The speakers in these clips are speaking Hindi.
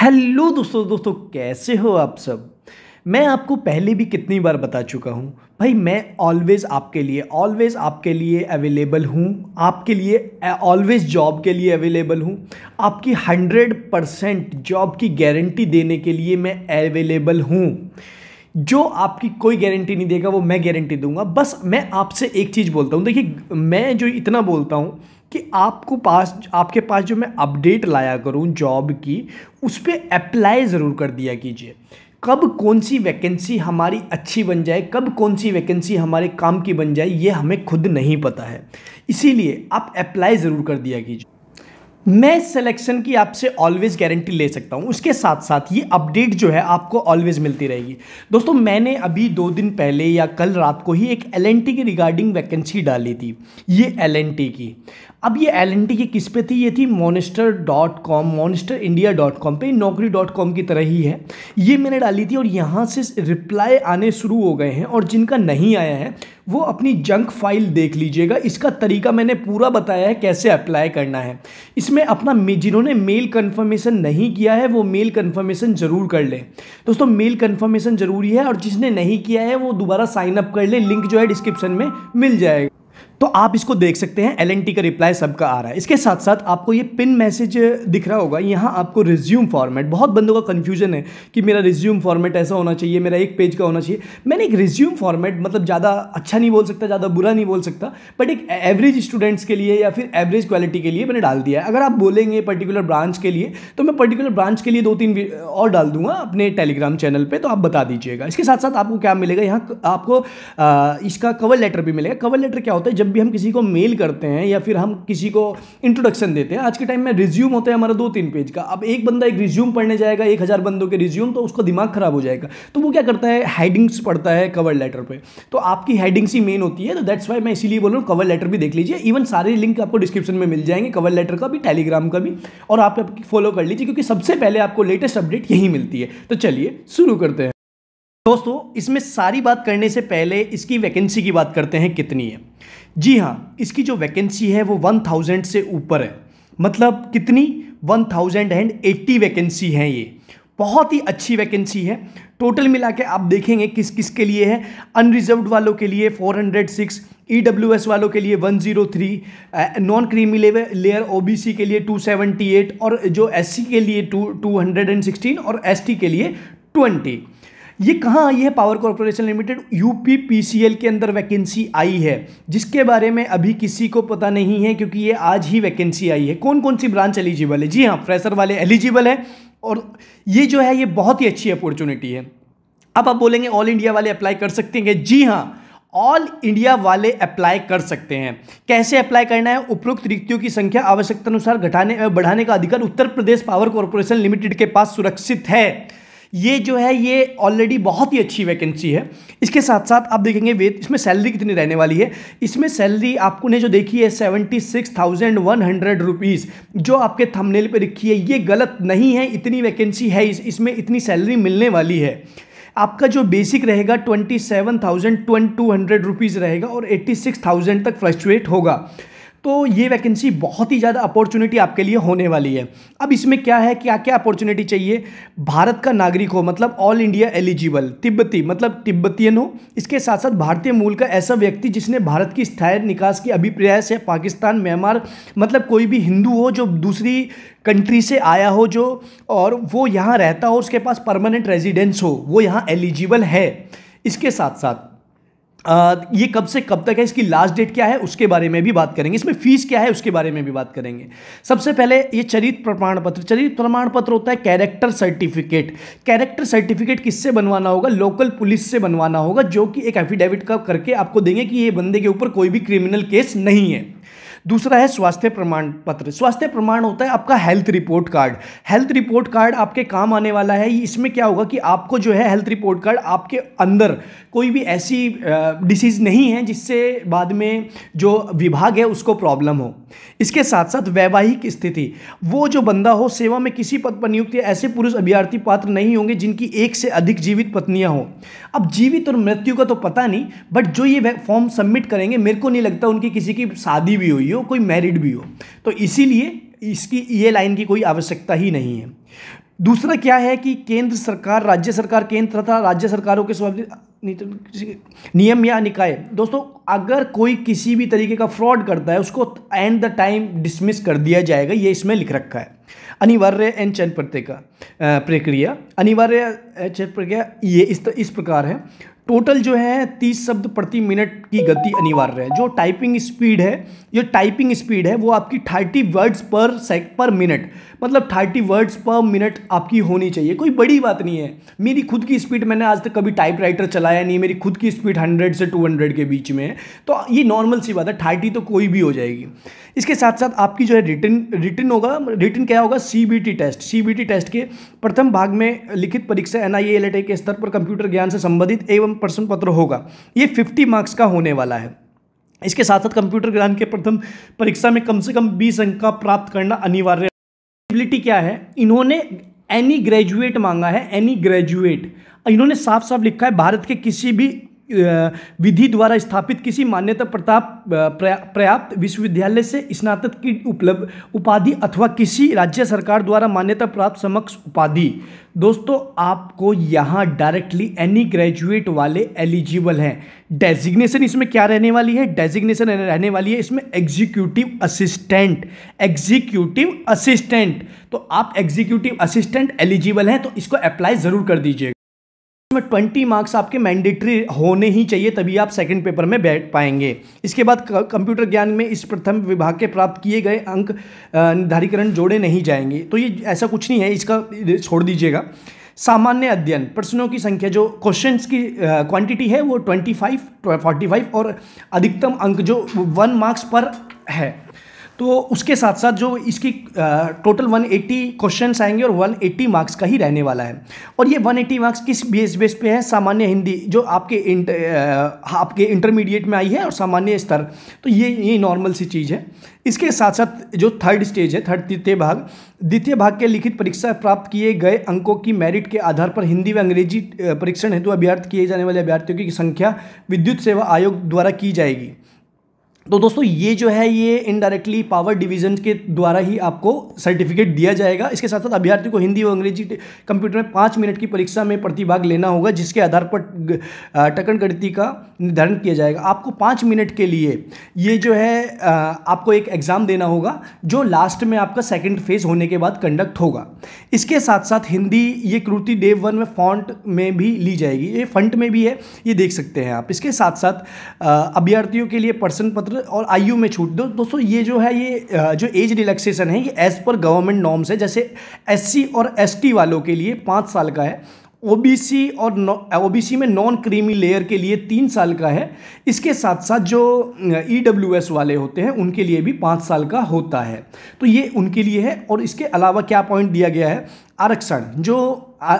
हेलो दोस्तों दोस्तों कैसे हो आप सब मैं आपको पहले भी कितनी बार बता चुका हूँ भाई मैं ऑलवेज़ आपके लिए ऑलवेज़ आपके लिए अवेलेबल हूँ आपके लिए ऑलवेज़ जॉब के लिए अवेलेबल हूँ आपकी हंड्रेड परसेंट जॉब की गारंटी देने के लिए मैं अवेलेबल हूँ जो आपकी कोई गारंटी नहीं देगा वो मैं गारंटी दूंगा बस मैं आपसे एक चीज़ बोलता हूँ देखिए मैं जो इतना बोलता हूँ कि आपको पास आपके पास जो मैं अपडेट लाया करूँ जॉब की उस पर अप्लाई ज़रूर कर दिया कीजिए कब कौन सी वैकेंसी हमारी अच्छी बन जाए कब कौन सी वैकेंसी हमारे काम की बन जाए ये हमें खुद नहीं पता है इसीलिए आप अप्लाई ज़रूर कर दिया कीजिए मैं सिलेक्शन की आपसे ऑलवेज गारंटी ले सकता हूँ उसके साथ साथ ये अपडेट जो है आपको ऑलवेज मिलती रहेगी दोस्तों मैंने अभी दो दिन पहले या कल रात को ही एक एल की रिगार्डिंग वैकेंसी डाली थी ये एल की अब ये एल एन टी की किस पे थी ये थी monster dot com monster India dot com पर नौकरी डॉट कॉम की तरह ही है ये मैंने डाली थी और यहाँ से रिप्लाई आने शुरू हो गए हैं और जिनका नहीं आया है वो अपनी जंक फाइल देख लीजिएगा इसका तरीका मैंने पूरा बताया है कैसे अप्लाई करना है इसमें अपना जिन्होंने मेल कन्फर्मेशन नहीं किया है वो मेल कन्फर्मेशन ज़रूर कर लें दोस्तों मेल कन्फर्मेशन ज़रूरी है और जिसने नहीं किया है वो दोबारा साइनअप कर लें लिंक जो है डिस्क्रिप्शन में मिल जाएगा तो आप इसको देख सकते हैं एल का रिप्लाई सबका आ रहा है इसके साथ साथ आपको ये पिन मैसेज दिख रहा होगा यहाँ आपको रिज्यूम फॉर्मेट बहुत बंदों का कन्फ्यूजन है कि मेरा रिज्यूम फॉर्मेट ऐसा होना चाहिए मेरा एक पेज का होना चाहिए मैंने एक रिज्यूम फॉर्मेट मतलब ज़्यादा अच्छा नहीं बोल सकता ज़्यादा बुरा नहीं बोल सकता बट एक एवरेज स्टूडेंट्स के लिए या फिर एवरेज क्वालिटी के लिए मैंने डाल दिया है अगर आप बोलेंगे पर्टिकुलर ब्रांच के लिए तो मैं पर्टिकुलर ब्रांच के लिए दो तीन और डाल दूंगा अपने टेलीग्राम चैनल पर तो आप बता दीजिएगा इसके साथ साथ आपको क्या मिलेगा यहाँ आपको इसका कवर लेटर भी मिलेगा कवर लेटर क्या होता होता है जब भी हम किसी को मेल करते हैं या फिर हम किसी को इंट्रोडक्शन देते हैं आज के टाइम में रिज्यूम होता है हमारा दो तीन पेज का अब एक बंदा एक रिज्यूम पढ़ने जाएगा एक हज़ार बंदों के रिज्यूम तो उसका दिमाग खराब हो जाएगा तो वो क्या करता है हेडिंग्स पढ़ता है कवर लेटर पर तो आपकी हेडिंग्स ही मेन होती है तो दैट्स वाई मैं इसीलिए बोल रहा हूँ कवर लेटर भी देख लीजिए इवन सारे लिंक आपको डिस्क्रिप्शन में मिल जाएंगे कवर लेटर का भी टेलीग्राम का भी और आप फॉलो कर लीजिए क्योंकि सबसे पहले आपको लेटेस्ट अपडेट यही मिलती है तो चलिए शुरू करते हैं दोस्तों इसमें सारी बात करने से पहले इसकी वैकेंसी की बात करते हैं कितनी है जी हाँ इसकी जो वैकेंसी है वो 1000 से ऊपर है मतलब कितनी 1080 वैकेंसी हैं ये बहुत ही अच्छी वैकेंसी है टोटल मिला के आप देखेंगे किस किस के लिए है अनरिजर्व वालों के लिए 406 ईडब्ल्यूएस e वालों के लिए 103 नॉन क्रीमी लेयर ओबीसी के लिए 278 और जो एससी के लिए एंड 216 और एसटी के लिए 20 ये कहाँ आई है पावर कॉरपोरेशन लिमिटेड यूपीपीसीएल के अंदर वैकेंसी आई है जिसके बारे में अभी किसी को पता नहीं है क्योंकि ये आज ही वैकेंसी आई है कौन कौन सी ब्रांच एलिजिबल है जी हाँ फ्रेशर वाले एलिजिबल है और ये जो है ये बहुत ही अच्छी अपॉर्चुनिटी है अब आप बोलेंगे ऑल इंडिया वाले अप्लाई कर सकते हैं जी हाँ ऑल इंडिया वाले अप्लाई कर सकते हैं कैसे अप्लाई करना है उपरोक्त रिक्तियों की संख्या आवश्यकता अनुसार घटाने बढ़ाने का अधिकार Uttar Pradesh power corporation limited के पास सुरक्षित है ये जो है ये ऑलरेडी बहुत ही अच्छी वैकेंसी है इसके साथ साथ आप देखेंगे वेत इसमें सैलरी कितनी रहने वाली है इसमें सैलरी आपको ने जो देखी है seventy six thousand one hundred rupees जो आपके थंबनेल पे लिखी है ये गलत नहीं है इतनी वैकेंसी है इस, इसमें इतनी सैलरी मिलने वाली है आपका जो बेसिक रहेगा twenty seven thousand two hundred rupees रहेगा और एट्टी सिक्स थाउजेंड तक फ्लक्चुएट होगा तो ये वैकेंसी बहुत ही ज़्यादा अपॉर्चुनिटी आपके लिए होने वाली है अब इसमें क्या है क्या क्या अपॉर्चुनिटी चाहिए भारत का नागरिक हो मतलब ऑल इंडिया एलिजिबल तिब्बती मतलब तिब्बतियन हो इसके साथ साथ भारतीय मूल का ऐसा व्यक्ति जिसने भारत की स्थायी निकास की अभिप्राय से पाकिस्तान म्यांमार मतलब कोई भी हिंदू हो जो दूसरी कंट्री से आया हो जो और वो यहाँ रहता हो उसके पास परमानेंट रेजिडेंस हो वो यहाँ एलिजिबल है इसके साथ साथ आ, ये कब से कब तक है इसकी लास्ट डेट क्या है उसके बारे में भी बात करेंगे इसमें फीस क्या है उसके बारे में भी बात करेंगे सबसे पहले ये चरित्र प्रमाण पत्र चरित्र प्रमाण पत्र होता है कैरेक्टर सर्टिफिकेट कैरेक्टर सर्टिफिकेट किससे बनवाना होगा लोकल पुलिस से बनवाना होगा जो कि एक एफिडेविट का करके आपको देंगे कि ये बंदे के ऊपर कोई भी क्रिमिनल केस नहीं है दूसरा है स्वास्थ्य प्रमाण पत्र स्वास्थ्य प्रमाण होता है आपका health report card health report card आपके काम आने वाला है इसमें क्या होगा कि आपको जो है हेल्थ रिपोर्ट कार्ड आपके अंदर कोई भी ऐसी डिसीज़ नहीं है जिससे बाद में जो विभाग है उसको प्रॉब्लम हो इसके साथ साथ वैवाहिक स्थिति वो जो बंदा हो सेवा में किसी पद पर नियुक्त ऐसे पुरुष अभ्यर्थी पात्र नहीं होंगे जिनकी एक से अधिक जीवित पत्नियां हों अब जीवित और मृत्यु का तो पता नहीं बट जो ये फॉर्म सबमिट करेंगे मेरे को नहीं लगता उनकी किसी की शादी भी हुई हो कोई मैरिड भी हो तो इसीलिए इसकी ये लाइन की कोई आवश्यकता ही नहीं है दूसरा क्या है कि केंद्र सरकार राज्य सरकार केंद्र तथा राज्य सरकारों के नियम या निकाय दोस्तों अगर कोई किसी भी तरीके का फ्रॉड करता है उसको एंड द टाइम डिसमिस कर दिया जाएगा ये इसमें लिख रखा है अनिवार्य एन चयन प्रत्यय का प्रक्रिया अनिवार्य चयन प्रक्रिया ये इस, इस प्रकार है टोटल जो है तीस शब्द प्रति मिनट की गति अनिवार्य है जो टाइपिंग स्पीड है जो टाइपिंग स्पीड है वो आपकी थर्टी वर्ड्स पर सेक पर मिनट मतलब थर्टी वर्ड्स पर मिनट आपकी होनी चाहिए कोई बड़ी बात नहीं है मेरी खुद की स्पीड मैंने आज तक कभी टाइपराइटर चलाया नहीं मेरी खुद की स्पीड हंड्रेड से टू हंड्रेड के बीच में है तो ये नॉर्मल सी बात है थर्टी तो कोई भी हो जाएगी इसके साथ साथ आपकी जो है रिटर्न रिटर्न होगा रिटर्न क्या होगा सी टेस्ट सी टेस्ट के प्रथम भाग में लिखित परीक्षा एन आई के स्तर पर कंप्यूटर ज्ञान से संबंधित एवं प्रश्न पत्र होगा ये फिफ्टी मार्क्स का होने वाला है इसके साथ साथ कंप्यूटर ज्ञान के प्रथम परीक्षा में कम से कम बीस अंक का प्राप्त करना अनिवार्य एलिजिबिलिटी क्या है इन्होंने एनी ग्रेजुएट मांगा है एनी ग्रेजुएट इन्होंने साफ साफ लिखा है भारत के किसी भी विधि द्वारा स्थापित किसी मान्यता प्रताप पर्याप्त विश्वविद्यालय से स्नातक की उपलब्ध उपाधि अथवा किसी राज्य सरकार द्वारा मान्यता प्राप्त समक्ष उपाधि दोस्तों आपको यहाँ डायरेक्टली एनी ग्रेजुएट वाले एलिजिबल हैं डेजिग्नेशन इसमें क्या रहने वाली है डेजिग्नेशन रहने वाली है इसमें एग्जीक्यूटिव असिस्टेंट एग्जीक्यूटिव असिस्टेंट तो आप एग्जीक्यूटिव असिस्टेंट एलिजिबल हैं तो इसको अप्लाई ज़रूर कर दीजिएगा में ट्वेंटी मार्क्स आपके मैंडेटरी होने ही चाहिए तभी आप सेकंड पेपर में बैठ पाएंगे इसके बाद कंप्यूटर ज्ञान में इस प्रथम विभाग के प्राप्त किए गए अंक निर्धारीकरण जोड़े नहीं जाएंगे तो ये ऐसा कुछ नहीं है इसका छोड़ दीजिएगा सामान्य अध्ययन प्रश्नों की संख्या जो क्वेश्चंस की क्वांटिटी है वो ट्वेंटी फाइव फोर्टी फाइव और अधिकतम अंक जो वन मार्क्स पर है तो उसके साथ साथ जो इसकी टोटल 180 क्वेश्चन आएंगे और 180 मार्क्स का ही रहने वाला है और ये 180 मार्क्स किस बेस बेस पे है सामान्य हिंदी जो आपके इंट, आपके इंटरमीडिएट में आई है और सामान्य स्तर तो ये ये नॉर्मल सी चीज़ है इसके साथ साथ जो थर्ड स्टेज है थर्ड द्वितीय भाग द्वितीय भाग के लिखित परीक्षा प्राप्त किए गए अंकों की मेरिट के आधार पर हिंदी व अंग्रेजी परीक्षण हेतु अभ्यर्थ किए जाने वाले अभ्यर्थियों की संख्या विद्युत सेवा आयोग द्वारा की जाएगी तो दोस्तों ये जो है ये इनडायरेक्टली पावर डिवीजन के द्वारा ही आपको सर्टिफिकेट दिया जाएगा इसके साथ साथ अभ्यर्थी को हिंदी और अंग्रेजी कंप्यूटर में पाँच मिनट की परीक्षा में प्रतिभाग लेना होगा जिसके आधार पर टकन गणती का निर्धारण किया जाएगा आपको पाँच मिनट के लिए ये जो है आपको एक एग्ज़ाम देना होगा जो लास्ट में आपका सेकेंड फेज होने के बाद कंडक्ट होगा इसके साथ साथ हिंदी ये कृति डेव वन में फॉन्ट में भी ली जाएगी ये फंट में भी है ये देख सकते हैं आप इसके साथ साथ अभ्यर्थियों के लिए पर्सन पत्र मतलब और आयु में छूट दो दोस्तों ये जो है ये जो एज रिलैक्सेशन है ये एज़ पर गवर्नमेंट नॉर्म्स है जैसे एससी और एसटी वालों के लिए पाँच साल का है ओबीसी और ओबीसी में नॉन क्रीमी लेयर के लिए तीन साल का है इसके साथ साथ जो ई e वाले होते हैं उनके लिए भी पाँच साल का होता है तो ये उनके लिए है और इसके अलावा क्या पॉइंट दिया गया है आरक्षण जो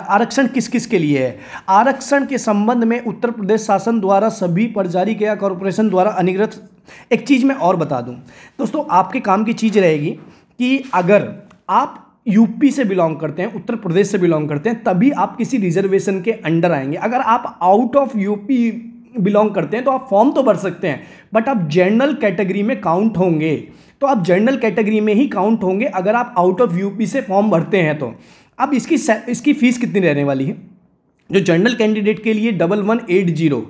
आरक्षण किस किस के लिए है आरक्षण के संबंध में उत्तर प्रदेश शासन द्वारा सभी पर जारी किया कॉरपोरेशन द्वारा अधिकृत एक चीज़ मैं और बता दूँ दोस्तों आपके काम की चीज़ रहेगी कि अगर आप यूपी से बिलोंग करते हैं उत्तर प्रदेश से बिलोंग करते हैं तभी आप किसी रिजर्वेशन के अंडर आएंगे अगर आप आउट ऑफ यूपी बिलोंग करते हैं तो आप फॉर्म तो भर सकते हैं बट आप जनरल कैटेगरी में काउंट होंगे तो आप जनरल कैटेगरी में ही काउंट होंगे अगर आप आउट ऑफ यूपी से फॉर्म भरते हैं तो अब इसकी इसकी फ़ीस कितनी रहने वाली है जो जनरल कैंडिडेट के लिए डबल वन एट जीरो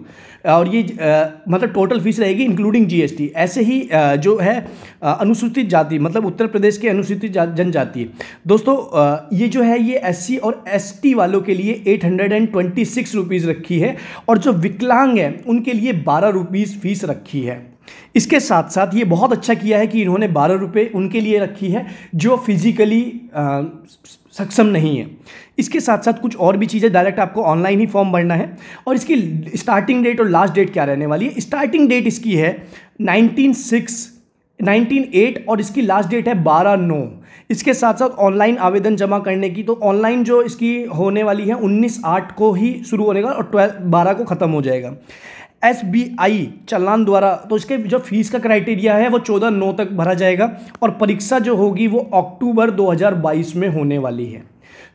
और ये आ, मतलब टोटल फीस रहेगी इंक्लूडिंग जीएसटी ऐसे ही आ, जो है अनुसूचित जाति मतलब उत्तर प्रदेश के अनुसूचित जनजाति दोस्तों आ, ये जो है ये एससी और एसटी वालों के लिए eight hundred and twenty six rupees रखी है और जो विकलांग हैं उनके लिए बारह रुपीज़ फीस रखी है इसके साथ साथ ये बहुत अच्छा किया है कि इन्होंने बारह रुपये उनके लिए रखी है जो फिज़िकली सक्षम नहीं है इसके साथ साथ कुछ और भी चीज़ें डायरेक्ट आपको ऑनलाइन ही फॉर्म भरना है और इसकी स्टार्टिंग डेट और लास्ट डेट क्या रहने वाली है स्टार्टिंग डेट इसकी है नाइनटीन सिक्स नाइनटीन एट और इसकी लास्ट डेट है बारह नौ इसके साथ साथ ऑनलाइन आवेदन जमा करने की तो ऑनलाइन जो इसकी होने वाली है उन्नीस आठ को ही शुरू होने का और ट्वेल्व बारह को ख़त्म हो जाएगा एस बी आई चलान द्वारा तो इसके जो फीस का क्राइटेरिया है वो चौदह नौ तक भरा जाएगा और परीक्षा जो होगी वो अक्टूबर 2022 में होने वाली है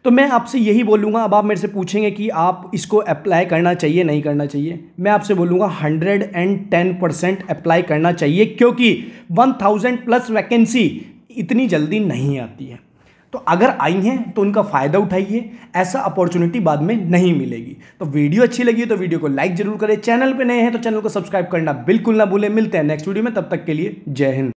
तो मैं आपसे यही बोलूँगा अब आप मेरे से पूछेंगे कि आप इसको अप्लाई करना चाहिए नहीं करना चाहिए मैं आपसे बोलूँगा hundred and ten percent apply करना चाहिए क्योंकि वन थाउजेंड प्लस वैकेंसी इतनी जल्दी नहीं आती है तो अगर आई हैं तो उनका फ़ायदा उठाइए ऐसा अपॉर्चुनिटी बाद में नहीं मिलेगी तो वीडियो अच्छी लगी तो वीडियो को लाइक जरूर करें चैनल पर नए हैं तो चैनल को सब्सक्राइब करना बिल्कुल ना भूलें मिलते हैं नेक्स्ट वीडियो में तब तक के लिए जय हिंद